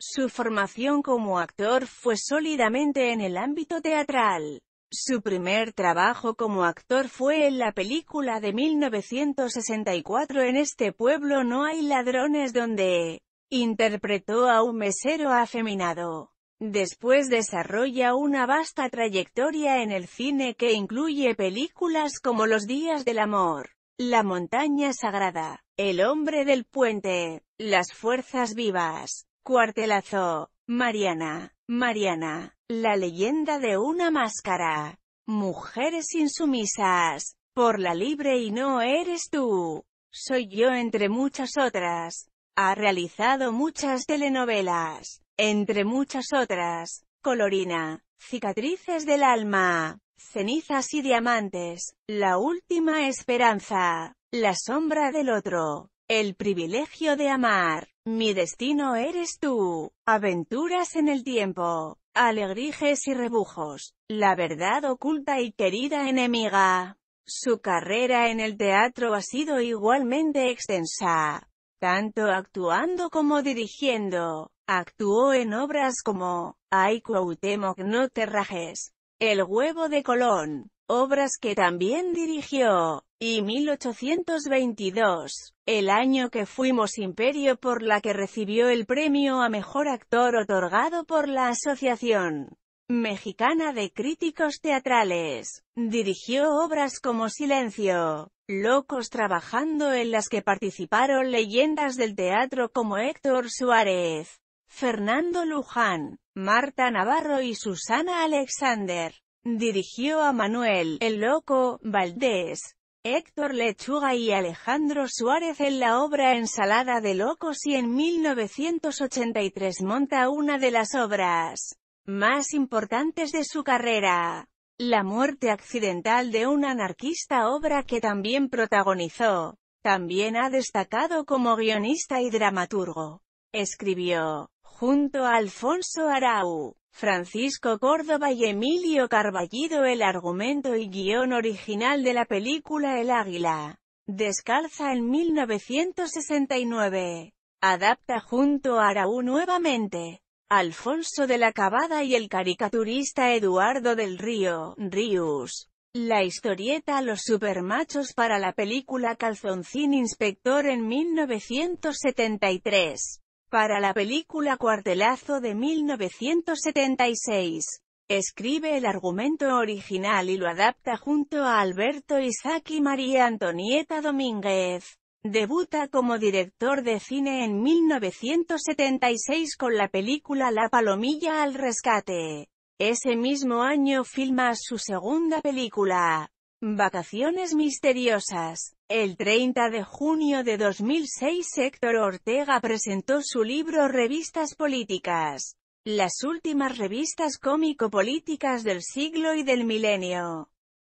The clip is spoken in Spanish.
Su formación como actor fue sólidamente en el ámbito teatral. Su primer trabajo como actor fue en la película de 1964 En este pueblo no hay ladrones donde interpretó a un mesero afeminado. Después desarrolla una vasta trayectoria en el cine que incluye películas como Los días del amor, La montaña sagrada, El hombre del puente, Las fuerzas vivas, Cuartelazo, Mariana, Mariana, la leyenda de una máscara. Mujeres insumisas, por la libre y no eres tú. Soy yo entre muchas otras. Ha realizado muchas telenovelas, entre muchas otras, Colorina, Cicatrices del Alma, Cenizas y Diamantes, La Última Esperanza, La Sombra del Otro, El Privilegio de Amar, mi destino eres tú. Aventuras en el tiempo. Alegrijes y rebujos. La verdad oculta y querida enemiga. Su carrera en el teatro ha sido igualmente extensa, tanto actuando como dirigiendo. Actuó en obras como Ay no te rajes, El huevo de Colón, obras que también dirigió. Y 1822, el año que fuimos imperio por la que recibió el premio a mejor actor otorgado por la Asociación Mexicana de Críticos Teatrales. Dirigió obras como Silencio, Locos trabajando en las que participaron leyendas del teatro como Héctor Suárez, Fernando Luján, Marta Navarro y Susana Alexander. Dirigió a Manuel, El Loco, Valdés, Héctor Lechuga y Alejandro Suárez en la obra Ensalada de Locos y en 1983 monta una de las obras más importantes de su carrera, La muerte accidental de un anarquista obra que también protagonizó. También ha destacado como guionista y dramaturgo. Escribió junto a Alfonso Arau, Francisco Córdoba y Emilio Carballido. El argumento y guión original de la película El Águila, descalza en 1969, adapta junto a Arau nuevamente. Alfonso de la Cabada y el caricaturista Eduardo del Río, Rius. La historieta Los Supermachos para la película Calzoncín Inspector en 1973 para la película Cuartelazo de 1976. Escribe el argumento original y lo adapta junto a Alberto Isaac y María Antonieta Domínguez. Debuta como director de cine en 1976 con la película La palomilla al rescate. Ese mismo año filma su segunda película, Vacaciones misteriosas. El 30 de junio de 2006 Héctor Ortega presentó su libro Revistas Políticas. Las últimas revistas cómico-políticas del siglo y del milenio.